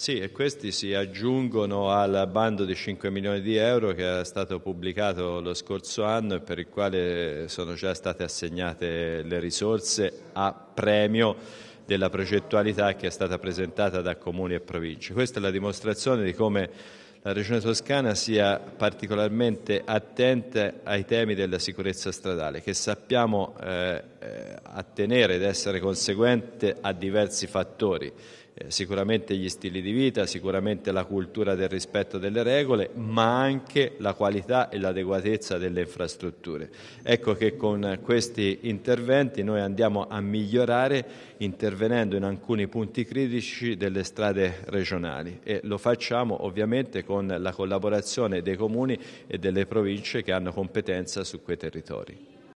Sì, e questi si aggiungono al bando di 5 milioni di euro che è stato pubblicato lo scorso anno e per il quale sono già state assegnate le risorse a premio della progettualità che è stata presentata da comuni e province. Questa è la dimostrazione di come la Regione Toscana sia particolarmente attenta ai temi della sicurezza stradale, che sappiamo eh, attenere ed essere conseguente a diversi fattori, eh, sicuramente gli stili di vita, sicuramente la cultura del rispetto delle regole, ma anche la qualità e l'adeguatezza delle infrastrutture. Ecco che con questi interventi noi andiamo a migliorare intervenendo in alcuni punti critici delle strade regionali e lo facciamo ovviamente con la collaborazione dei comuni e delle province che hanno competenza su quei territori.